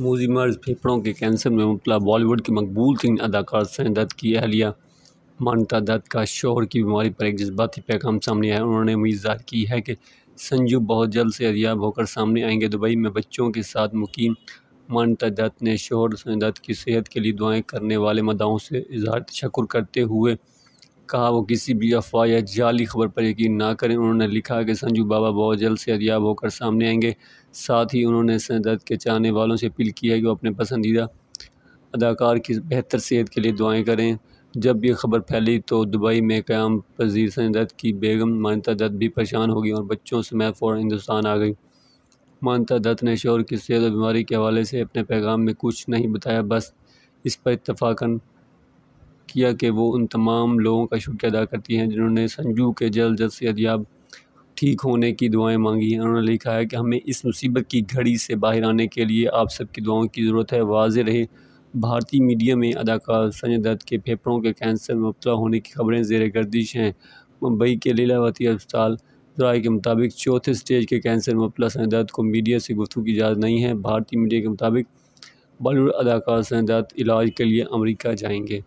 मोजीमर्ज फेफड़ों के कैंसर में मुबला बॉलीवुड की मकबूल तीन अदाकार से दत्त की अहलिया मानता दत्त का शोहर की बीमारी पर एक जज्बाती पैगाम सामने आया उन्होंने उम्मीद जाहिर की है कि संजू बहुत जल्द से अरियाब होकर सामने आएंगे दुबई में बच्चों के साथ मुकीम मानता दत्त ने शोहर दत्त की सेहत के लिए दुआएं करने वाले मदाओं से इजहार शक्र करते हुए कहा वो किसी भी अफवाह या जाली खबर पर यकीन ना करें उन्होंने लिखा कि संजू बाबा बहुत जल्द से अदियाब होकर सामने आएंगे साथ ही उन्होंने सदत के चाहने वालों से अपील की है कि वो अपने पसंदीदा अदाकार की बेहतर सेहत के लिए दुआएं करें जब ये खबर फैली तो दुबई में क़्याम पजीर सनदत की बेगम मानता दत्त भी परेशान हो गई और बच्चों समेत फ़ौर हिंदुस्तान आ गई मानता दत्त ने शोर की सेहत और बीमारी के हवाले से अपने पैगाम में कुछ नहीं बताया बस इस पर इतफाक़न किया कि वो उन तमाम लोगों का शुक्र अदा करती हैं जिन्होंने संजू के जल्द जल्द से अदियाब ठीक होने की दुआएं मांगी हैं उन्होंने लिखा है कि हमें इस मुसीबत की घड़ी से बाहर आने के लिए आप सबकी दुआओं की ज़रूरत है वाज रहे भारतीय मीडिया में अदाकार संजय दत्त के फेफड़ों के कैंसर में मुबला होने की खबरें जेर गर्दिश हैं मुंबई के लीलावती अस्पताल राय के मुताबिक चौथे स्टेज के कैंसर मुबला संजय दत्त को मीडिया से गुफ्तु की इजाज़त नहीं है भारतीय मीडिया के मुताबिक बॉलीवुड अदाकार संजय दत्त इलाज के लिए अमरीका जाएंगे